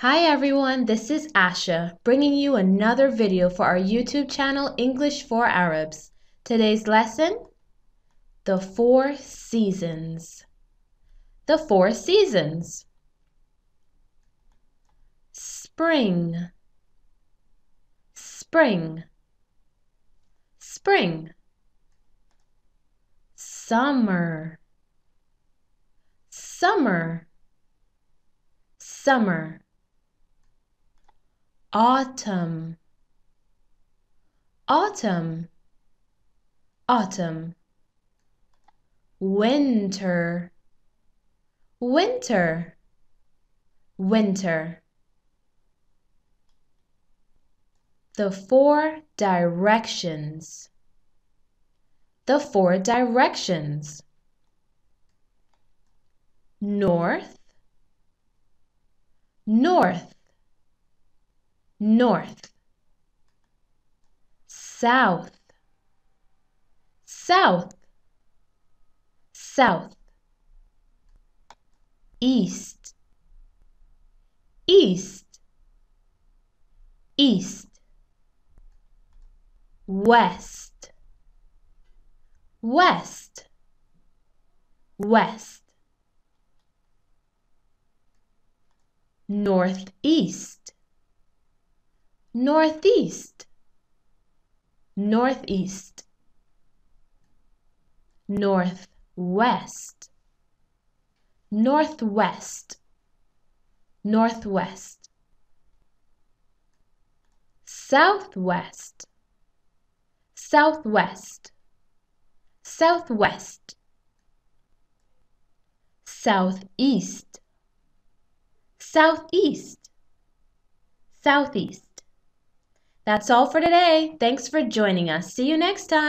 Hi everyone, this is Asha, bringing you another video for our YouTube channel English for Arabs. Today's lesson, the four seasons. The four seasons. Spring, spring, spring. Summer, summer, summer autumn autumn autumn winter winter winter the four directions the four directions north north north south south south east east east west west west northeast northeast northeast northwest northwest northwest southwest southwest southwest southeast southeast southeast that's all for today. Thanks for joining us. See you next time.